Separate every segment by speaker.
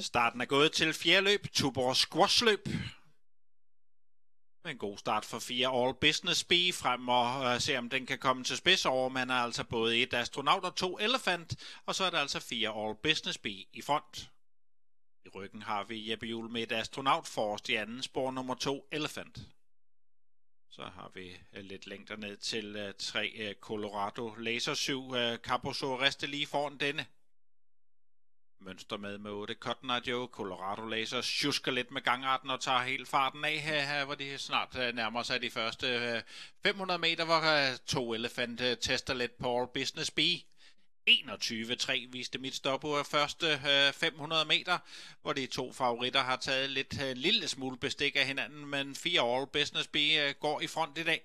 Speaker 1: Starten er gået til fjerde løb, Tuborg Squashløb. En god start for fire All Business B frem og øh, se om den kan komme til spids over. Man er altså både et astronaut og to elefant, og så er der altså fire All Business B i front. I ryggen har vi Jeppe Juhl med et astronaut forrest i anden spor nummer to Elephant. Så har vi øh, lidt længere ned til øh, tre øh, Colorado Laser 7 øh, Capo lige foran denne mønster med med 8 Cotton Joe, Colorado Laser, sjusker lidt med gangarten og tager helt farten af her, her hvor de snart øh, nærmer sig de første 500 øh, meter, hvor øh, to elefant tester lidt Paul Business B. 21-3 viste mit stopur første øh, 500 meter, hvor de to favoritter har taget lidt en lille smule bestik af hinanden, men fire All Business B øh, går i front i dag.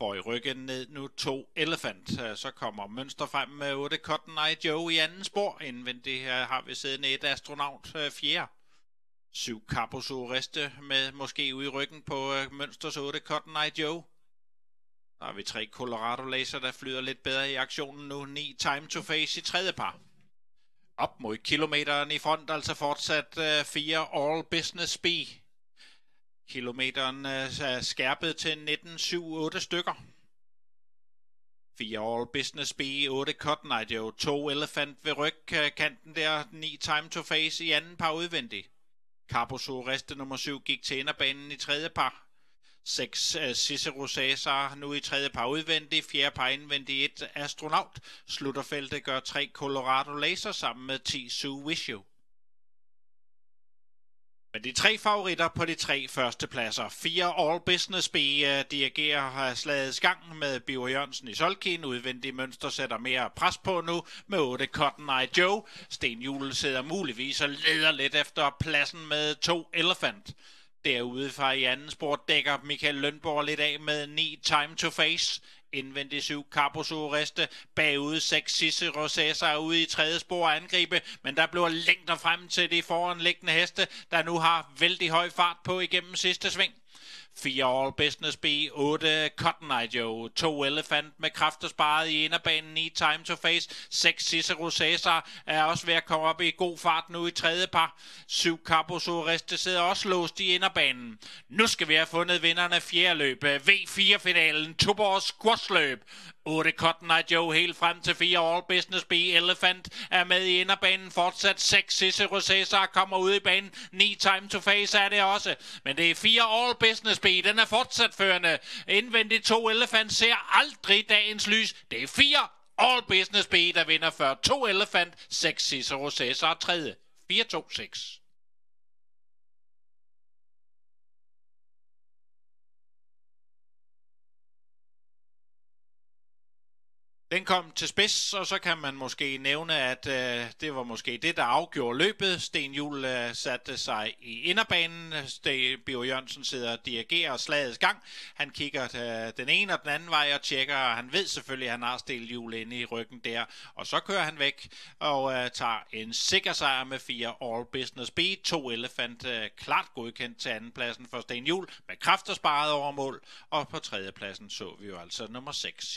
Speaker 1: Får i ryggen ned nu to elefant, øh, Så kommer Mønster frem med 8 Cotton Eye Joe i anden spor. her øh, har vi siddende et astronaut øh, fjerde. 7 Capuso Reste med måske ude i ryggen på Mønsters 8 Cotton Eye Joe. Der har vi tre Colorado Laser, der flyder lidt bedre i aktionen nu. 9 Time to Face i tredje par. Op mod kilometeren i front, altså fortsat 4 All Business B Kilometeren øh, er skærpet til 1978 stykker. 4 All Business B, 8 Cotton Eye Joe, 2 Elephant ved rygkanten øh, der, 9 Time to Face i anden par udvendig. Carposo Reste nummer 7 gik til inderbanen i tredje par. 6 øh, Cicero Cæsar nu i tredje par udvendig, fjerde par indvendig, 1 Astronaut. Slutterfeltet gør 3 Colorado Laser sammen med 10 Sue you. Men de tre favoritter på de tre første pladser, Fire All Business B uh, dirigerer slagets gang med Bio Jørgensen i Solkin. Udvendig mønster sætter mere pres på nu med 8 Cotton Eye Joe. Sten Juhl sidder muligvis og leder lidt efter pladsen med to Elephant. Derude fra i anden sport dækker Michael Lønborg lidt af med 9 time to face. Indvendig 7 Carbos Oreste. Bagude 6 Sisse Rosesa er ude i tredje spor at angribe, men der bliver længder frem til de foranliggende heste, der nu har vældig høj fart på igennem sidste sving. 4 All Business B, 8 Cotton Eye Joe, 2 Elephant med og sparet i inderbanen, 9 Time to Face, 6 Cicero Cæsar er også ved at komme op i god fart nu i tredje par, 7 Capos Oreste sidder også låst i inderbanen. Nu skal vi have fundet vinderne fjerde løb, V4-finalen, Tuborg Squash løb, 8 Cotton Eye Joe helt frem til 4 All Business B Elephant er med i inderbanen. Fortsat 6 Cicero Cesar kommer ud i banen. 9 Time to Face er det også. Men det er 4 All Business B. Den er fortsat førende. Indvendigt 2 Elephant ser aldrig dagens lys. Det er 4 All Business B, der vinder før 2 Elephant, 6 Cicero Cesar, 3. 4-2-6. Den kom til spids, og så kan man måske nævne, at øh, det var måske det, der afgjorde løbet. Sten Juhl øh, satte sig i inderbanen. Bjørn Jørgensen sidder og dirigerer slagets gang. Han kigger øh, den ene og den anden vej og tjekker. Han ved selvfølgelig, at han har Sten Juhl inde i ryggen der. Og så kører han væk og øh, tager en sikker sejr med fire All Business B. To elefant øh, klart godkendt til andenpladsen for Sten Juhl med kræfter sparet over mål. Og på tredjepladsen så vi jo altså nummer 6